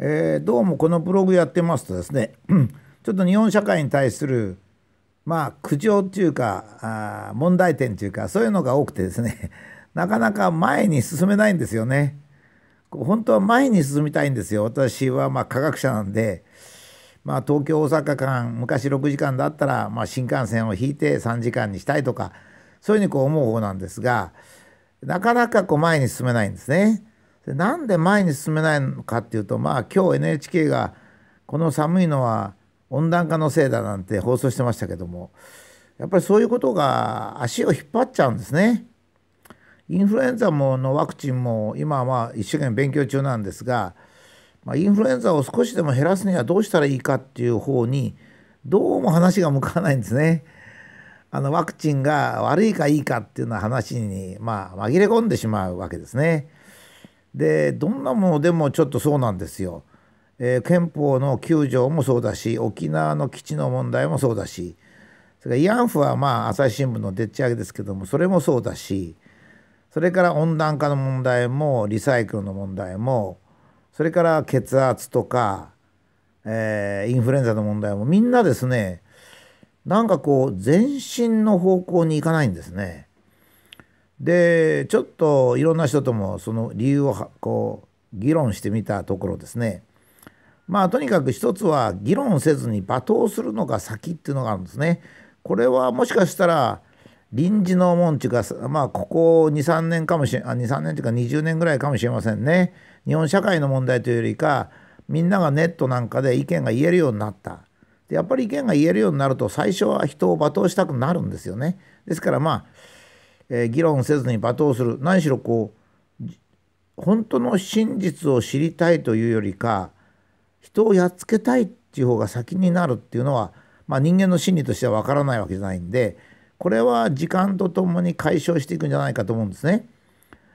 えー、どうもこのブログやってますとですね、ちょっと日本社会に対する、まあ、苦情っていうか、あ問題点っていうか、そういうのが多くてですね、なかなか前に進めないんですよね。本当は前に進みたいんですよ。私はまあ科学者なんで、まあ、東京大阪間昔6時間だったら、まあ、新幹線を引いて3時間にしたいとかそういうふうにこう思う方なんですがなかなかこう前に進めないんですね。でなんで前に進めないのかっていうとまあ今日 NHK がこの寒いのは温暖化のせいだなんて放送してましたけどもやっぱりそういうことが足を引っ張っちゃうんですね。インフルエンザものワクチンも今はまあ一生懸命勉強中なんですが、まあ、インフルエンザを少しでも減らすにはどうしたらいいかっていう方にどうも話が向かないんですね。あのワクチンが悪いかいいかっていうような話にまあ紛れ込んでしまうわけですね。でどんなものでもちょっとそうなんですよ。えー、憲法の9条もそうだし沖縄の基地の問題もそうだしそれから慰安婦はまあ朝日新聞のでっち上げですけどもそれもそうだしそれから温暖化の問題もリサイクルの問題もそれから血圧とか、えー、インフルエンザの問題もみんなですねなんかこう前進の方向に行かないんですね。でちょっといろんな人ともその理由をこう議論してみたところですねまあとにかく一つは議論せずに罵倒するのが先っていうのがあるんですね。これはもしかしたら臨時のもんっていうかまあここ23年かもしれない23年というか20年ぐらいかもしれませんね。日本社会の問題というよりかみんながネットなんかで意見が言えるようになった。でやっぱり意見が言えるようになると最初は人を罵倒したくなるんですよね。ですからまあえー、議論せずに罵倒する何しろこう本当の真実を知りたいというよりか人をやっつけたいっていう方が先になるっていうのは、まあ、人間の心理としてはわからないわけじゃないんでこれは時間とともに解消していくんじゃないかと思うんですね。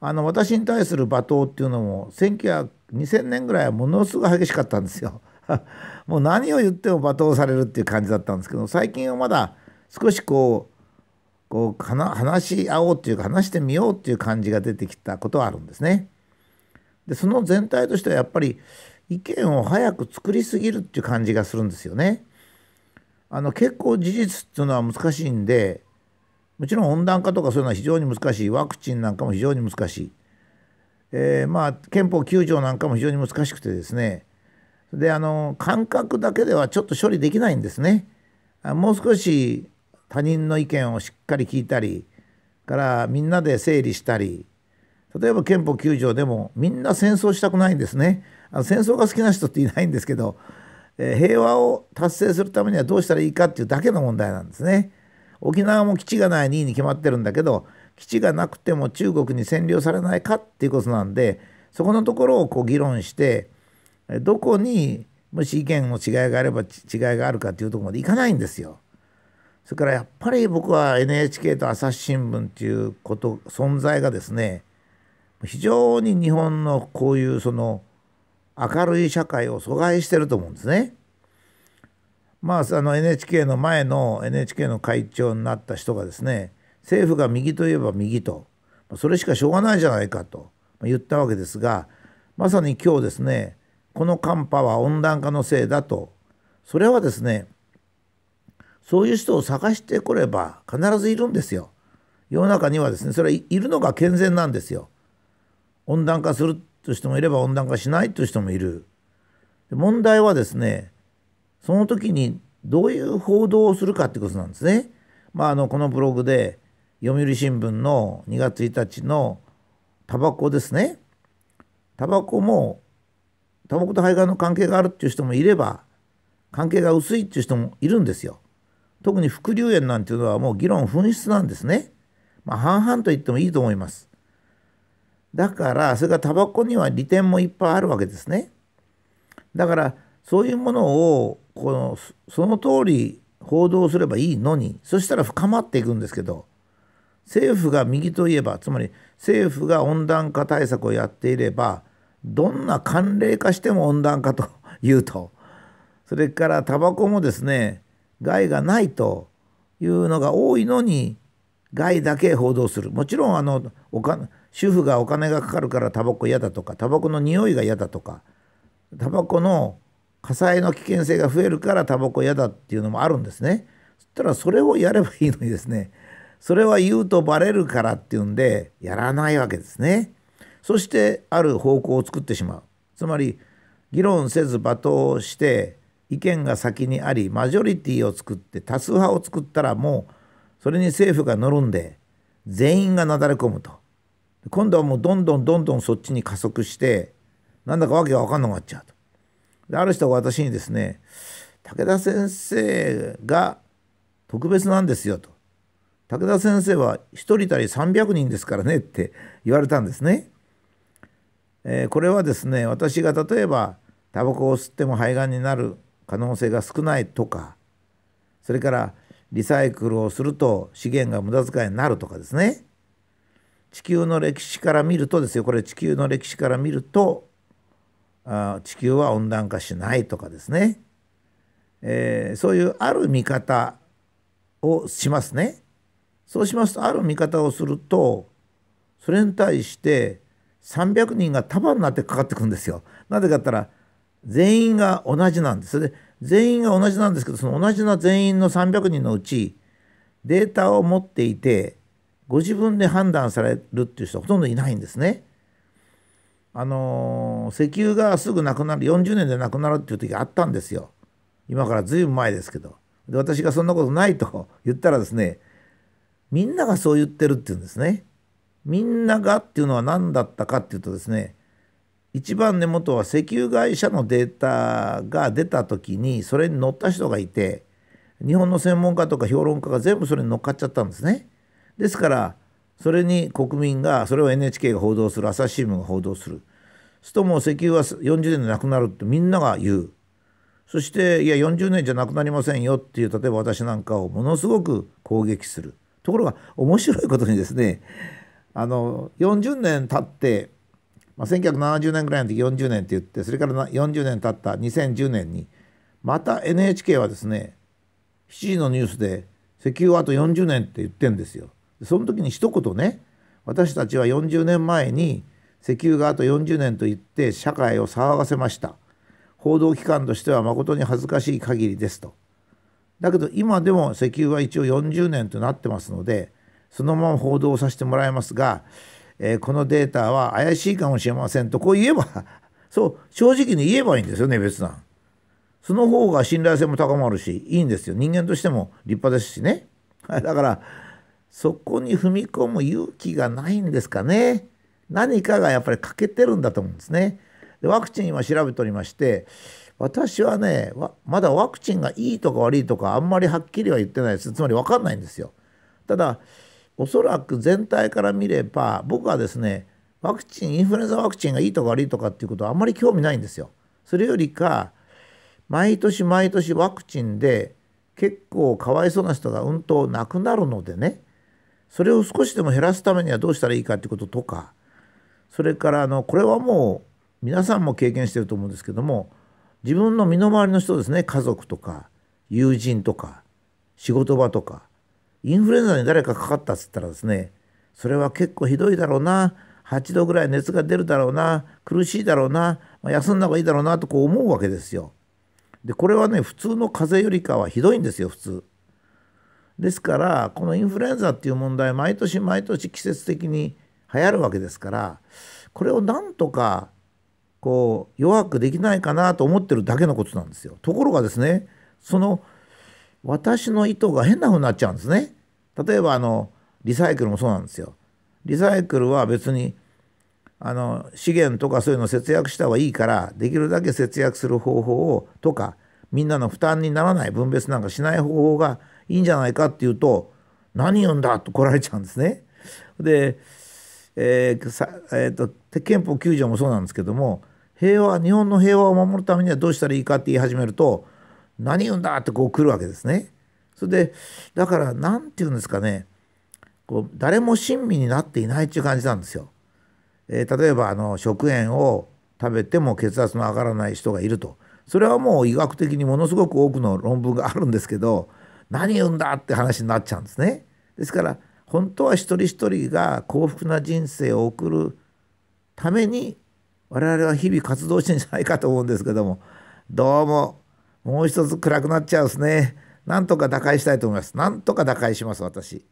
あの私に対する罵倒っていうのも2000年ぐらいはものすごい激しかったんですよ。もう何を言っても罵倒されるっていう感じだったんですけど最近はまだ少しこうこう話し合おうっていうか話してみようっていう感じが出てきたことはあるんですね。でその全体としてはやっぱり意見を早く作りすぎるっていう感じがするんですよね。あの結構事実っていうのは難しいんでもちろん温暖化とかそういうのは非常に難しいワクチンなんかも非常に難しい、えー、まあ憲法9条なんかも非常に難しくてですねであの感覚だけではちょっと処理できないんですね。もう少し他人の意見をしっかり聞いたりからみんなで整理したり例えば憲法9条でもみんな戦争したくないんですねあの戦争が好きな人っていないんですけど、えー、平和を達成するためにはどうしたらいいかっていうだけの問題なんですね沖縄も基地がない2位に決まってるんだけど基地がなくても中国に占領されないかっていうことなんでそこのところをこう議論してどこにもし意見の違いがあれば違いがあるかっていうとこまでいかないんですよ。それからやっぱり僕は NHK と朝日新聞っていうこと存在がですね非常に日本のこういうその明るい社会を阻害してると思うんですね。まあ、あの NHK の前の NHK の会長になった人がですね政府が右といえば右とそれしかしょうがないじゃないかと言ったわけですがまさに今日ですねこの寒波は温暖化のせいだとそれはですねそういう人を探してこれば必ずいるんですよ。世の中にはですねそれはいるのが健全なんですよ。温暖化するという人もいれば温暖化しないという人もいる。問題はですねその時にどういう報道をするかってことなんですね。まあ、あのこのブログで読売新聞の2月1日のタバコですねタバコもタバコと肺がんの関係があるっていう人もいれば関係が薄いっていう人もいるんですよ。特に副流煙なんていうのはもう議論紛失なんですね。まあ、半々と言ってもいいと思います。だから、それからタバコには利点もいっぱいあるわけですね。だから、そういうものをこのその通り報道すればいいのに、そしたら深まっていくんですけど、政府が右といえば、つまり政府が温暖化対策をやっていれば、どんな寒冷化しても温暖化というと、それからタバコもですね、害がないというのが多いのに害だけ報道するもちろんあのお金主婦がお金がかかるからタバコ嫌だとかタバコの匂いが嫌だとかタバコの火災の危険性が増えるからタバコ嫌だっていうのもあるんですね。そしたらそれをやればいいのにですねそれは言うとバレるからっていうんでやらないわけですね。そしてある方向を作ってしまう。つまり議論せず罵倒して意見が先にありマジョリティを作って多数派を作ったらもうそれに政府が乗るんで全員がなだれ込むと今度はもうどんどんどんどんそっちに加速してなんだかわけが分かんなくなっちゃうと。である人が私にですね武田先生が特別なんですよと武田先生は1人たり300人ですからねって 言われたんですね。えー、これはですね私が例えばタバコを吸っても肺がんになる可能性が少ないとかそれからリサイクルをすると資源が無駄遣いになるとかですね地球の歴史から見るとですよこれ地球の歴史から見るとあ地球は温暖化しないとかですね、えー、そういうある見方をしますね。そうしますとある見方をするとそれに対して300人が束になってかかってくんですよ。なぜかったら全員が同じなんです全員が同じなんですけどその同じな全員の300人のうちデータを持っていてご自分で判断されるっていう人はほとんどいないんですね。あの石油がすぐなくなる40年でなくなるっていう時があったんですよ。今からずいぶん前ですけど。で私がそんなことないと 言ったらですねみんながそう言ってるっていうんですね。みんながっていうのは何だったかっていうとですね一番根元は石油会社のデータが出た時にそれに乗った人がいて日本の専門家とか評論家が全部それに乗っかっちゃったんですね。ですからそれに国民がそれを NHK が報道する朝日新聞が報道するするともう石油は40年でなくなるってみんなが言うそしていや40年じゃなくなりませんよっていう例えば私なんかをものすごく攻撃するところが面白いことにですねあの40年経ってまあ、1970年ぐらいの時40年って言ってそれから40年経った2010年にまた NHK はですね7時のニュースで石油はあと40年って言ってんですよ。その時に一言ね私たちは40年前に石油があと40年と言って社会を騒がせました。報道機関としては誠に恥ずかしい限りですと。だけど今でも石油は一応40年となってますのでそのまま報道させてもらいますがえー、このデータは怪しいかもしれませんとこう言えば そう正直に言えばいいんですよね別なその方が信頼性も高まるしいいんですよ人間としても立派ですしね だからそこに踏み込む勇気がないんですかね何かがやっぱり欠けてるんだと思うんですねでワクチン今調べておりまして私はねまだワクチンがいいとか悪いとかあんまりはっきりは言ってないですつまり分かんないんですよただおそらく全体から見れば僕はですねワクチンインフルエンザワクチンがいいとか悪いとかっていうことはあんまり興味ないんですよ。それよりか毎年毎年ワクチンで結構かわいそうな人がうんと亡くなるのでねそれを少しでも減らすためにはどうしたらいいかってこととかそれからあのこれはもう皆さんも経験してると思うんですけども自分の身の回りの人ですね家族とか友人とか仕事場とかインフルエンザに誰かかかったっつったらですねそれは結構ひどいだろうな8度ぐらい熱が出るだろうな苦しいだろうな、まあ、休んだ方がいいだろうなとこう思うわけですよ。でこれはね普通の風邪よりかはひどいんですよ普通。ですからこのインフルエンザっていう問題毎年毎年季節的に流行るわけですからこれをなんとかこう弱くできないかなと思ってるだけのことなんですよ。ところがですねその私の意図が変な風になっちゃうんですね。例えばあのリサイクルもそうなんですよ。リサイクルは別にあの資源とかそういうのを節約した方がいいからできるだけ節約する方法をとかみんなの負担にならない分別なんかしない方法がいいんじゃないかっていうと何言うんだと来られちゃうんですね。で、えーさえーと、憲法9条もそうなんですけども平和日本の平和を守るためにはどうしたらいいかって言い始めると何言うんだってこう来るわけですね。それでだから何て言うんですかねこう誰も親身になっていないっていう感じなんですよ。えー、例えばあの食塩を食べても血圧の上がらない人がいるとそれはもう医学的にものすごく多くの論文があるんですけど何言うんだって話になっちゃうんですね。ですから本当は一人一人が幸福な人生を送るために我々は日々活動してんじゃないかと思うんですけどもどうももう一つ暗くなっちゃうんですね。なんとか打開したいと思います。なんとか打開します、私。